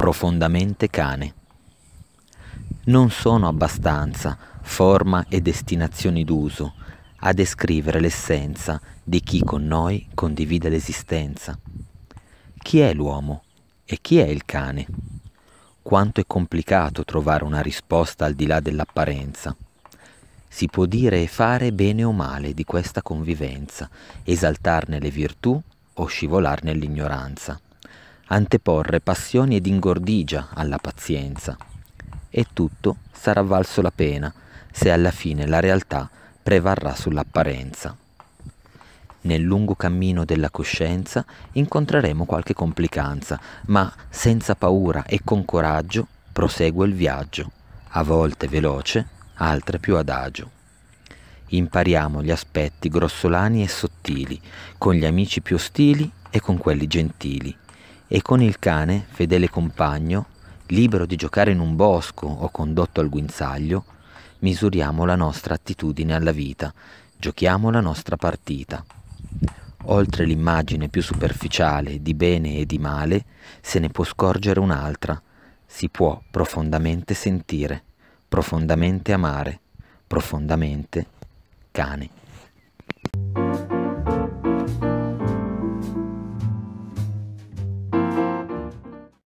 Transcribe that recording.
profondamente cane. Non sono abbastanza forma e destinazioni d'uso a descrivere l'essenza di chi con noi condivide l'esistenza. Chi è l'uomo e chi è il cane? Quanto è complicato trovare una risposta al di là dell'apparenza. Si può dire e fare bene o male di questa convivenza, esaltarne le virtù o scivolarne l'ignoranza anteporre passioni ed ingordigia alla pazienza. E tutto sarà valso la pena se alla fine la realtà prevarrà sull'apparenza. Nel lungo cammino della coscienza incontreremo qualche complicanza, ma senza paura e con coraggio prosegue il viaggio, a volte veloce, altre più adagio. Impariamo gli aspetti grossolani e sottili, con gli amici più ostili e con quelli gentili, e con il cane, fedele compagno, libero di giocare in un bosco o condotto al guinzaglio, misuriamo la nostra attitudine alla vita, giochiamo la nostra partita. Oltre l'immagine più superficiale di bene e di male, se ne può scorgere un'altra, si può profondamente sentire, profondamente amare, profondamente cane.